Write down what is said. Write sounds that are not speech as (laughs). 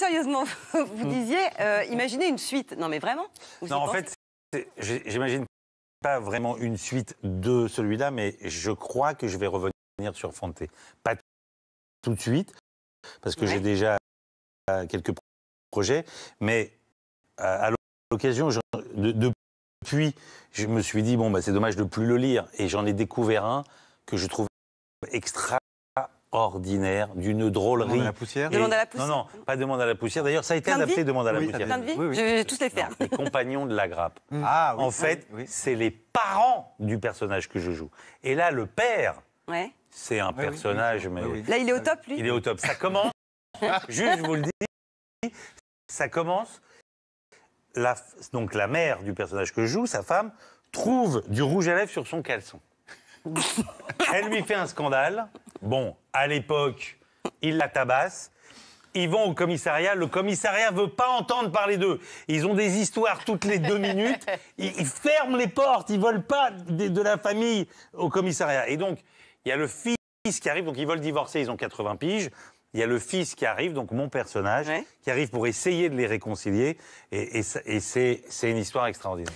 sérieusement, (laughs) vous mm. disiez, euh, imaginez une suite. Non, mais vraiment Non, en fait, j'imagine pas vraiment une suite de celui-là, mais je crois que je vais revenir sur Fanté. Pas tout de suite, parce que j'ai déjà quelques projets, mais euh, à l'occasion, depuis, je me suis dit, bon, bah, c'est dommage de plus le lire, et j'en ai découvert un que je trouve extra ordinaire, d'une drôlerie. Demande à la poussière. Non, non, pas demande à la poussière. D'ailleurs, ça a été adapté, demande à la poussière. de vie. Je vais tous les faire. les compagnons de la grappe. Mm. Mm. Ah oui. en fait, ah c'est les parents du personnage que je joue. Et là, le père, ouais. c'est un personnage. Mais... Là, il est au top, lui. Il est au top. Ça commence. (laughs) juste, je vous le dis, ça commence. donc, la mère du personnage que je joue, sa femme, trouve du rouge à lèvres sur son caleçon. (laughs) Elle lui fait un scandale. Bon, à l'époque, ils la tabassent. Ils vont au commissariat. Le commissariat veut pas entendre parler d'eux. Ils ont des histoires toutes les deux minutes. (laughs) Ils, ferment les portes. Ils veulent pas de, la famille au commissariat. Et donc, il y a le fils qui arrive. Donc, ils veulent divorcer. Ils ont 80 piges. Il y a le fils qui arrive, donc mon personnage, qui arrive pour essayer de les réconcilier. et c'est une histoire extraordinaire.